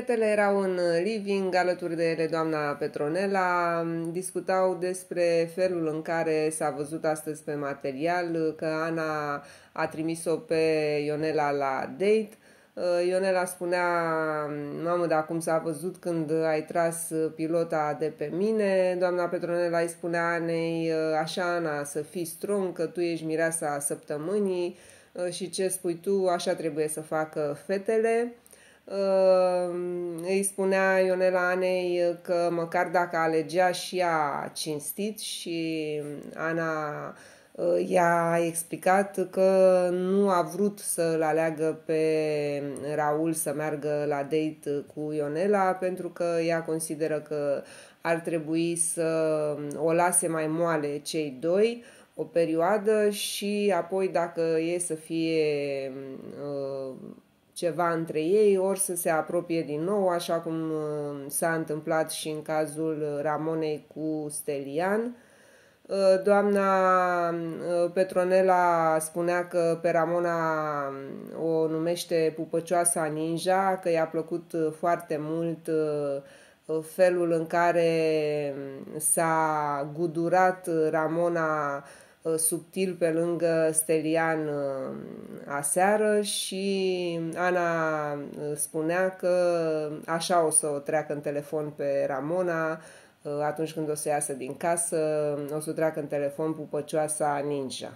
Fetele erau în uh, living, alături de ele doamna Petronela, discutau despre felul în care s-a văzut astăzi pe material, uh, că Ana a trimis-o pe Ionela la date. Uh, Ionela spunea, mamă, dar cum s-a văzut când ai tras pilota de pe mine? Doamna Petronela îi spunea Anei, așa Ana, să fii strong, că tu ești mireasa săptămânii și ce spui tu, așa trebuie să facă fetele îi spunea Ionela Anei că măcar dacă alegea și a cinstit și Ana uh, i-a explicat că nu a vrut să-l aleagă pe Raul să meargă la date cu Ionela pentru că ea consideră că ar trebui să o lase mai moale cei doi o perioadă și apoi dacă e să fie uh, ceva între ei, ori să se apropie din nou, așa cum uh, s-a întâmplat și în cazul Ramonei cu Stelian. Uh, doamna uh, Petronela spunea că pe Ramona o numește pupăcioasa ninja, că i-a plăcut foarte mult felul în care s-a gudurat Ramona Uh, subtil pe lângă Stelian uh, aseară și Ana uh, spunea că așa o să o treacă în telefon pe Ramona atunci când o să iasă din casă, o să o treacă în telefon pupăcioasa ninja.